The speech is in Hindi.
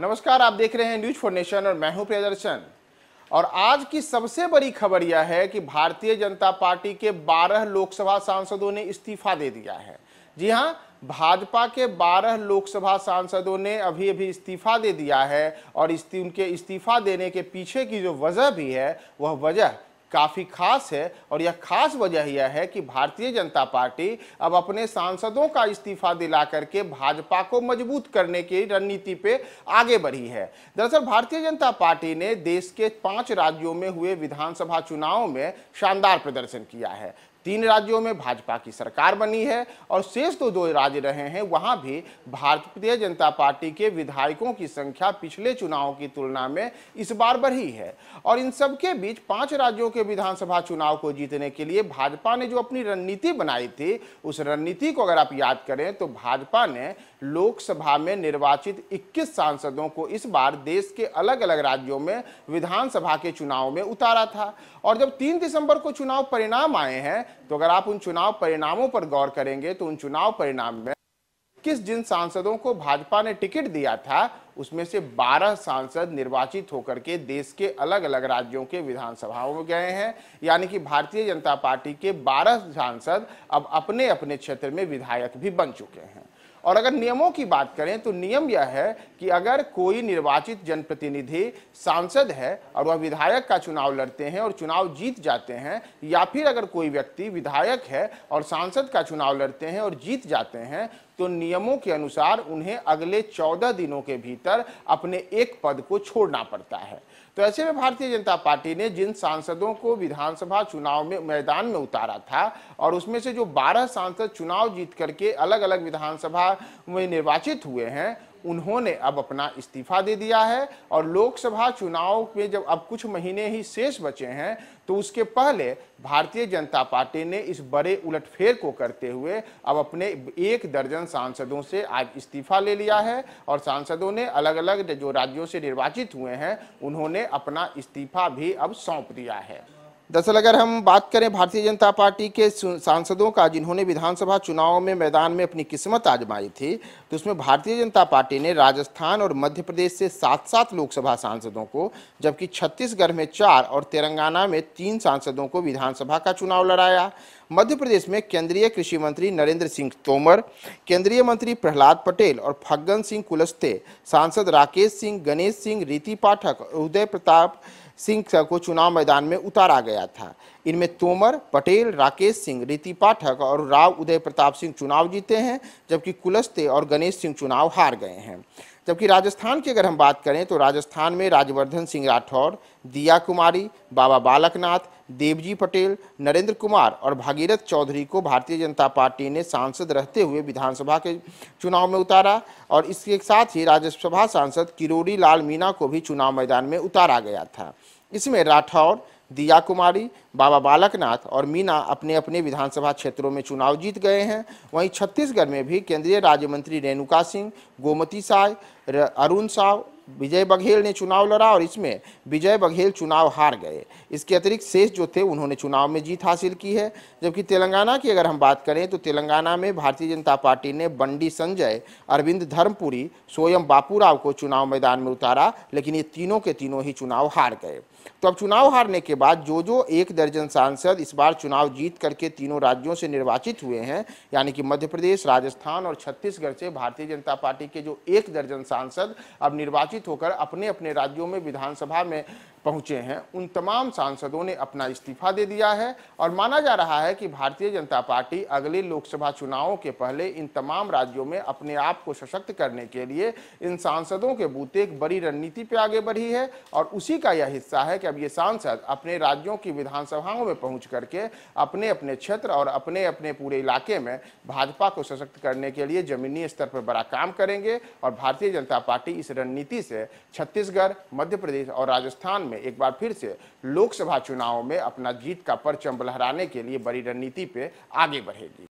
नमस्कार आप देख रहे हैं न्यूज फॉर नेशन और मैं हूं प्रियदर्शन और आज की सबसे बड़ी खबर यह है कि भारतीय जनता पार्टी के 12 लोकसभा सांसदों ने इस्तीफा दे दिया है जी हां भाजपा के 12 लोकसभा सांसदों ने अभी अभी इस्तीफा दे दिया है और इस्ती उनके इस्तीफा देने के पीछे की जो वजह भी है वह वजह काफ़ी खास है और यह खास वजह यह है कि भारतीय जनता पार्टी अब अपने सांसदों का इस्तीफा दिला करके भाजपा को मजबूत करने की रणनीति पे आगे बढ़ी है दरअसल भारतीय जनता पार्टी ने देश के पांच राज्यों में हुए विधानसभा चुनाव में शानदार प्रदर्शन किया है तीन राज्यों में भाजपा की सरकार बनी है और शेष तो दो राज्य रहे हैं वहाँ भी भारतीय जनता पार्टी के विधायकों की संख्या पिछले चुनाव की तुलना में इस बार बढ़ी है और इन सबके बीच पांच राज्यों के विधानसभा चुनाव को जीतने के लिए भाजपा ने जो अपनी रणनीति बनाई थी उस रणनीति को अगर आप याद करें तो भाजपा ने लोकसभा में निर्वाचित इक्कीस सांसदों को इस बार देश के अलग अलग राज्यों में विधानसभा के चुनाव में उतारा था और जब तीन दिसंबर को चुनाव परिणाम आए हैं तो अगर आप उन चुनाव परिणामों पर गौर करेंगे तो उन चुनाव परिणाम में किस जिन सांसदों को भाजपा ने टिकट दिया था उसमें से 12 सांसद निर्वाचित होकर के देश के अलग अलग राज्यों के विधानसभाओं में गए हैं यानी कि भारतीय जनता पार्टी के 12 सांसद अब अपने अपने क्षेत्र में विधायक भी बन चुके हैं और अगर नियमों की बात करें तो नियम यह है कि अगर कोई निर्वाचित जनप्रतिनिधि सांसद है और वह विधायक का चुनाव लड़ते हैं और चुनाव जीत जाते हैं या फिर अगर कोई व्यक्ति विधायक है और सांसद का चुनाव लड़ते हैं और जीत जाते हैं तो नियमों के अनुसार उन्हें अगले चौदह दिनों के भीतर अपने एक पद को छोड़ना पड़ता है तो ऐसे में भारतीय जनता पार्टी ने जिन सांसदों को विधानसभा चुनाव में मैदान में उतारा था और उसमें से जो 12 सांसद चुनाव जीत करके अलग अलग विधानसभा में निर्वाचित हुए हैं उन्होंने अब अपना इस्तीफा दे दिया है और लोकसभा चुनाव में जब अब कुछ महीने ही शेष बचे हैं तो उसके पहले भारतीय जनता पार्टी ने इस बड़े उलटफेर को करते हुए अब अपने एक दर्जन सांसदों से आज इस्तीफा ले लिया है और सांसदों ने अलग अलग जो राज्यों से निर्वाचित हुए हैं उन्होंने अपना इस्तीफा भी अब सौंप दिया है दरअसल अगर हम बात करें भारतीय जनता पार्टी के सांसदों का जिन्होंने विधानसभा चुनाव में मैदान में अपनी किस्मत आजमाई थी तो उसमें भारतीय जनता पार्टी ने राजस्थान और मध्य प्रदेश से सात सात लोकसभा सांसदों को जबकि छत्तीसगढ़ में चार और तेलंगाना में तीन सांसदों को विधानसभा का चुनाव लड़ाया मध्य प्रदेश में केंद्रीय कृषि मंत्री नरेंद्र सिंह तोमर केंद्रीय मंत्री प्रहलाद पटेल और फग्गन सिंह कुलस्ते सांसद राकेश सिंह गणेश सिंह रीति पाठक और उदय प्रताप सिंह को चुनाव मैदान में उतारा गया था इनमें तोमर पटेल राकेश सिंह रीति पाठक और राव उदय प्रताप सिंह चुनाव जीते हैं जबकि कुलस्ते और गणेश सिंह चुनाव हार गए हैं जबकि राजस्थान की अगर हम बात करें तो राजस्थान में राजवर्धन सिंह राठौर दिया कुमारी बाबा बालकनाथ देवजी पटेल नरेंद्र कुमार और भागीरथ चौधरी को भारतीय जनता पार्टी ने सांसद रहते हुए विधानसभा के चुनाव में उतारा और इसके साथ ही राज्यसभा सांसद किरोड़ी लाल मीना को भी चुनाव मैदान में उतारा गया था इसमें राठौर दिया कुमारी बाबा बालकनाथ और मीना अपने अपने विधानसभा क्षेत्रों में चुनाव जीत गए हैं वहीं छत्तीसगढ़ में भी केंद्रीय राज्य मंत्री रेणुका सिंह गोमती साय अरुण साव विजय बघेल ने चुनाव लड़ा और इसमें विजय बघेल चुनाव हार गए इसके अतिरिक्त शेष जो थे उन्होंने चुनाव में जीत हासिल की है जबकि तेलंगाना की अगर हम बात करें तो तेलंगाना में भारतीय जनता पार्टी ने बंडी संजय अरविंद धर्मपुरी सोयम बापूराव को चुनाव मैदान में उतारा लेकिन ये तीनों के तीनों ही चुनाव हार गए तो अब चुनाव हारने के बाद जो जो एक दर्जन सांसद इस बार चुनाव जीत करके तीनों राज्यों से निर्वाचित हुए हैं यानी कि मध्य प्रदेश राजस्थान और छत्तीसगढ़ से भारतीय जनता पार्टी के जो एक दर्जन सांसद अब निर्वाचित बातचीत होकर अपने अपने राज्यों में विधानसभा में पहुंचे हैं उन तमाम सांसदों ने अपना इस्तीफा दे दिया है और माना जा रहा है कि भारतीय जनता पार्टी अगले लोकसभा चुनावों के पहले इन तमाम राज्यों में अपने आप को सशक्त करने के लिए इन सांसदों के बूते एक बड़ी रणनीति पे आगे बढ़ी है और उसी का यह हिस्सा है कि अब ये सांसद अपने राज्यों की विधानसभाओं में पहुंच करके अपने अपने क्षेत्र और अपने अपने पूरे इलाके में भाजपा को सशक्त करने के लिए जमीनी स्तर पर बड़ा काम करेंगे और भारतीय जनता पार्टी इस रणनीति से छत्तीसगढ़ मध्य प्रदेश और राजस्थान में एक बार फिर से लोकसभा चुनाव में अपना जीत का परचम लहराने के लिए बड़ी रणनीति पे आगे बढ़ेगी